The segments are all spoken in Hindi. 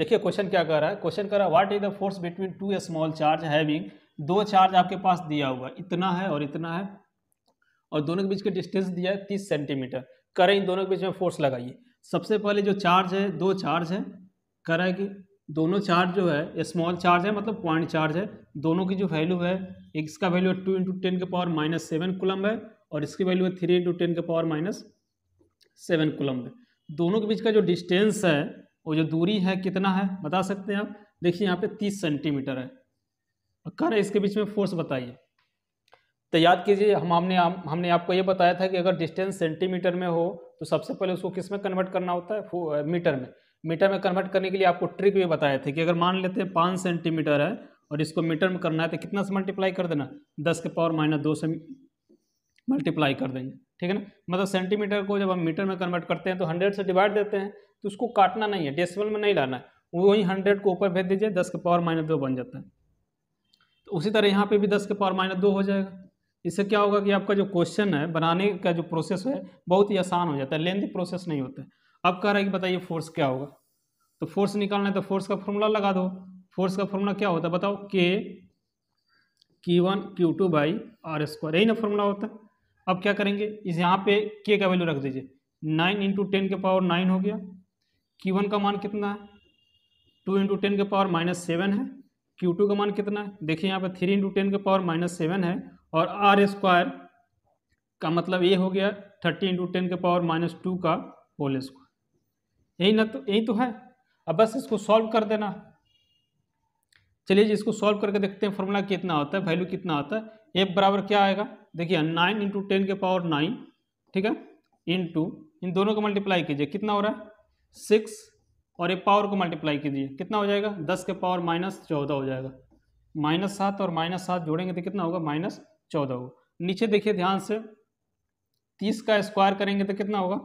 देखिए क्वेश्चन क्या कर रहा है क्वेश्चन कर रहा है what is the force between two small charge having दो चार्ज आपके पास दिया हुआ इतना है और इतना है और दोनों के बीच का डिस्टेंस दिया है तीस सेंटीमीटर करें इन दोनों के बीच में फोर्स लगाइए सबसे पहले जो चार्ज है दो चार्ज है करें कि दोनों चार्ज जो है स्मॉल चार्ज है मतलब पॉइंट चार्ज है दोनों की जो वैल्यू है एक इसका वैल्यू है टू इंटू टेन के पावर माइनस सेवन कुलम है और इसकी वैल्यू है थ्री इंटू टेन के पावर माइनस सेवन कुलम है दोनों के बीच का जो डिस्टेंस है वो जो दूरी है कितना है बता सकते हैं आप देखिए यहाँ पे तीस सेंटीमीटर है कर इसके बीच में फोर्स बताइए तो याद कीजिए हम हमने हमने आपको ये बताया था कि अगर डिस्टेंस सेंटीमीटर में हो तो सबसे पहले उसको किस में कन्वर्ट करना होता है मीटर में मीटर में कन्वर्ट करने के लिए आपको ट्रिक भी बताए थे कि अगर मान लेते हैं पाँच सेंटीमीटर है और इसको मीटर में करना है तो कितना से मल्टीप्लाई कर देना दस के पावर माइनस दो से मल्टीप्लाई कर देंगे ठीक है ना मतलब सेंटीमीटर को जब हम मीटर में कन्वर्ट करते हैं तो हंड्रेड से डिवाइड देते हैं तो उसको काटना नहीं है डेसिमल में नहीं लाना है वही हंड्रेड को ऊपर भेज दीजिए दस के पावर माइनस दो बन जाता है तो उसी तरह यहाँ पे भी दस के पावर माइनस दो हो जाएगा इससे क्या होगा कि आपका जो क्वेश्चन है बनाने का जो प्रोसेस है बहुत ही आसान हो जाता है लेंदी प्रोसेस नहीं होता है अब कह रहा है कि बताइए फोर्स क्या होगा तो फोर्स निकालना है तो फोर्स का फॉर्मूला लगा दो फोर्स का फॉर्मूला क्या होता है बताओ के की one Q two by R square यही ना फॉर्मूला होता है अब क्या करेंगे इस यहाँ पे के का वैल्यू रख दीजिए नाइन इंटू टेन के पावर नाइन हो गया क्यू वन का मान कितना है टू इंटू टेन के पावर माइनस सेवन है क्यू टू का मान कितना है देखिए यहाँ पे थ्री इंटू टेन के पावर माइनस सेवन है और आर स्क्वायर का मतलब ये हो गया थर्टी इंटू टेन के पावर माइनस टू का होल स्क्वायर यही ना तो यही तो है अब बस इसको सॉल्व कर देना चलिए जी इसको सॉल्व करके देखते हैं फॉर्मूला कितना होता है वैल्यू कितना होता है एफ बराबर क्या आएगा देखिए नाइन इंटू टेन के पावर नाइन ठीक है इंटू इन दोनों को मल्टीप्लाई कीजिए कितना हो रहा है सिक्स और ये पावर को मल्टीप्लाई कीजिए कितना हो जाएगा दस के पावर माइनस चौदह हो जाएगा माइनस सात और माइनस सात जोड़ेंगे तो कितना होगा माइनस चौदह होगा नीचे देखिए ध्यान से तीस का स्क्वायर करेंगे तो कितना होगा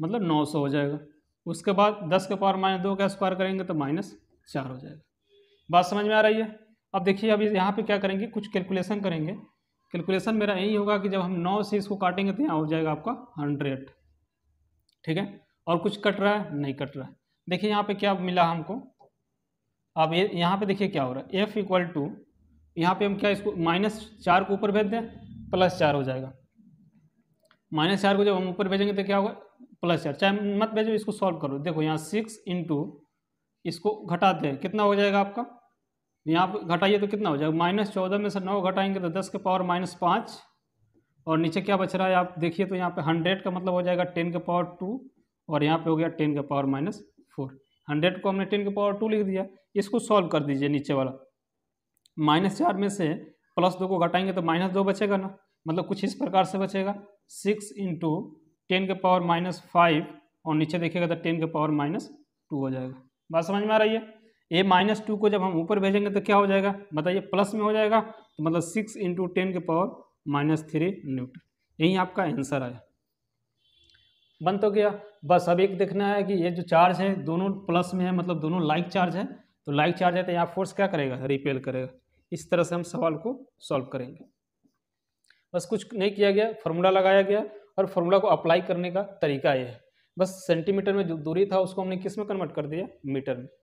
मतलब नौ सौ हो जाएगा उसके बाद दस के पावर माइनस दो का स्क्वायर करेंगे तो माइनस चार हो जाएगा बात समझ में आ रही है अब देखिए अभी यहाँ पे क्या करेंगे कुछ कैलकुलेशन करेंगे कैलकुलेशन मेरा यही होगा कि जब हम नौ से इसको काटेंगे तो यहाँ हो जाएगा आपका हंड्रेड ठीक है और कुछ कट रहा है नहीं कट रहा है देखिए यहाँ पे क्या मिला हमको अब ये यहाँ पे देखिए क्या हो रहा है एफ इक्वल टू यहाँ पे हम क्या इसको माइनस चार को ऊपर भेज दें प्लस चार हो जाएगा माइनस चार को जब हम ऊपर भेजेंगे तो क्या होगा प्लस चार चाहे मत भेजो इसको सॉल्व करो देखो यहाँ सिक्स इंटू इसको घटाते हैं कितना हो जाएगा आपका यहाँ पर घटाइए तो कितना हो जाएगा माइनस चौदह में से नौ घटाएंगे तो दस के पावर माइनस पाँच और नीचे क्या बच रहा है आप देखिए तो यहाँ पे हंड्रेड का मतलब हो जाएगा टेन के पावर टू और यहाँ पे हो गया टेन के पावर माइनस फोर हंड्रेड को हमने टेन के पावर टू लिख दिया इसको सॉल्व कर दीजिए नीचे वाला माइनस चार में से प्लस दो को घटाएंगे तो माइनस दो बचेगा ना मतलब कुछ इस प्रकार से बचेगा सिक्स इंटू टेन के पावर माइनस फाइव और नीचे देखिएगा तो टेन के पावर माइनस टू हो जाएगा बात समझ में आ रही है ए माइनस टू को जब हम ऊपर भेजेंगे तो क्या हो जाएगा बताइए प्लस में हो जाएगा तो मतलब सिक्स इंटू टेन के पावर माइनस थ्री न्यूटन यही आपका आंसर आया बन तो गया बस अब एक देखना है कि ये जो चार्ज है दोनों प्लस में है मतलब दोनों लाइक चार्ज है तो लाइक चार्ज है तो यहाँ फोर्स क्या करेगा रिपेल करेगा इस तरह से हम सवाल को सॉल्व करेंगे बस कुछ नहीं किया गया फॉर्मूला लगाया गया और फॉर्मूला को अप्लाई करने का तरीका ये है बस सेंटीमीटर में जो दूरी था उसको हमने किस में कन्वर्ट कर दिया मीटर में